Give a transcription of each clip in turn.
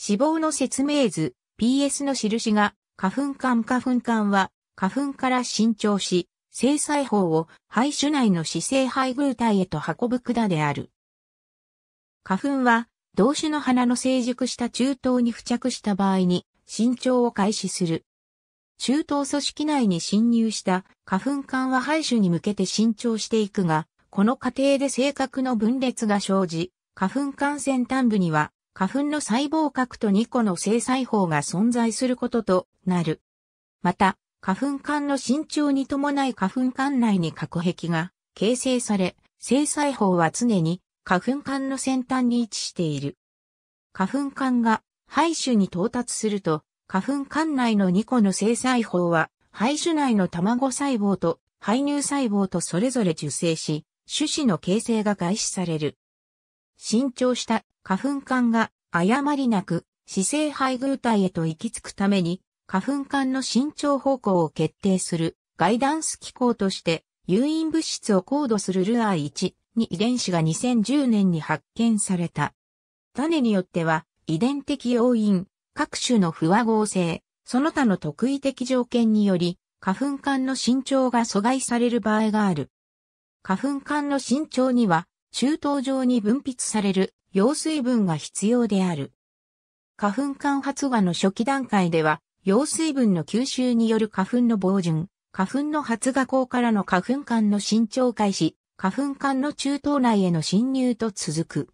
死亡の説明図、PS の印が、花粉管花粉管は、花粉から伸長し、生細胞を肺種内の姿勢配偶体へと運ぶ管である。花粉は、同種の花の成熟した中東に付着した場合に、伸長を開始する。中東組織内に侵入した花粉管は排種に向けて伸長していくが、この過程で性格の分裂が生じ、花粉管先端部には花粉の細胞核と2個の制細胞が存在することとなる。また、花粉管の伸長に伴い花粉管内に核壁が形成され、制細胞は常に花粉管の先端に位置している。花粉管が肺種に到達すると、花粉管内の2個の制細胞は、肺種内の卵細胞と肺乳細胞とそれぞれ受精し、種子の形成が開始される。新調した花粉管が誤りなく姿勢配偶体へと行き着くために花粉管の伸長方向を決定するガイダンス機構として誘引物質を高度するルアー1に遺伝子が2010年に発見された。種によっては遺伝的要因、各種の不和合成、その他の特異的条件により花粉管の伸長が阻害される場合がある。花粉管の伸長には中等上に分泌される溶水分が必要である。花粉間発芽の初期段階では、溶水分の吸収による花粉の防潤、花粉の発芽口からの花粉間の伸長開始、花粉間の中等内への侵入と続く。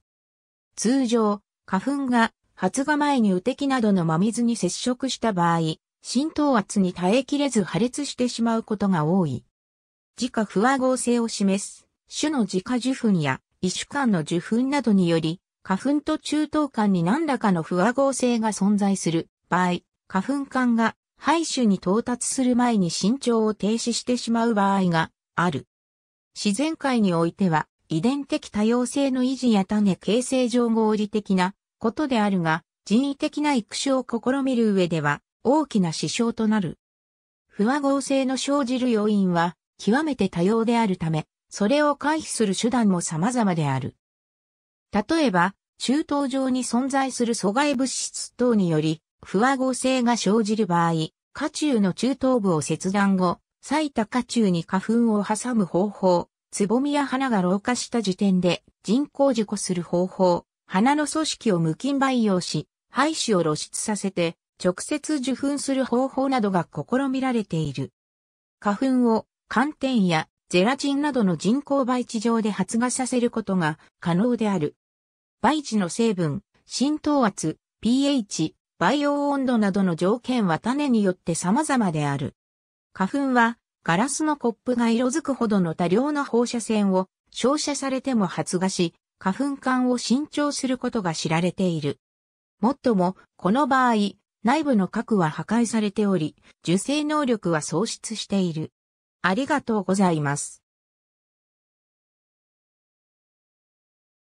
通常、花粉が発芽前に雨滴などの真水に接触した場合、浸透圧に耐えきれず破裂してしまうことが多い。自家不和合成を示す種の自家受粉や異種間の受粉などにより、花粉と中等間に何らかの不和合性が存在する場合、花粉間が廃種に到達する前に身長を停止してしまう場合がある。自然界においては、遺伝的多様性の維持や種形成上合理的なことであるが、人為的な育種を試みる上では大きな支障となる。不和合性の生じる要因は極めて多様であるため、それを回避する手段も様々である。例えば、中東上に存在する阻害物質等により、不和合成が生じる場合、下中の中等部を切断後、咲いた下中に花粉を挟む方法、つぼみや花が老化した時点で人工事故する方法、花の組織を無菌培養し、廃止を露出させて、直接受粉する方法などが試みられている。花粉を寒天やゼラチンなどの人工培地上で発芽させることが可能である。培地の成分、浸透圧、pH、培養温度などの条件は種によって様々である。花粉はガラスのコップが色づくほどの多量な放射線を照射されても発芽し、花粉管を伸長することが知られている。もっとも、この場合、内部の核は破壊されており、受精能力は喪失している。ありがとうございます。